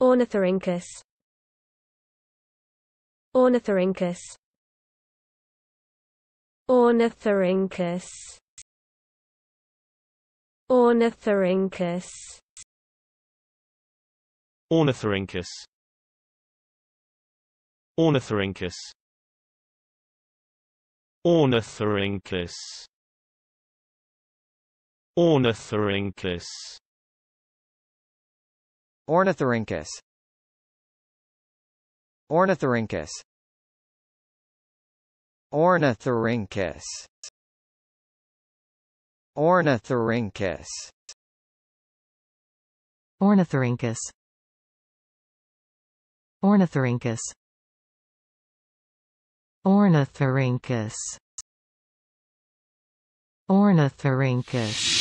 Ornithorhynchus Ornithorhynchus Ornithorhynchus Ornithorhynchus Ornithorhynchus Ornithorhynchus Ornithorhynchus Ornithorhynchus Ornithorhynchus Ornithorhynchus Ornithorhynchus Ornithorhynchus Ornithorhynchus Ornithorhynchus Ornithorhynchus Ornithorhynchus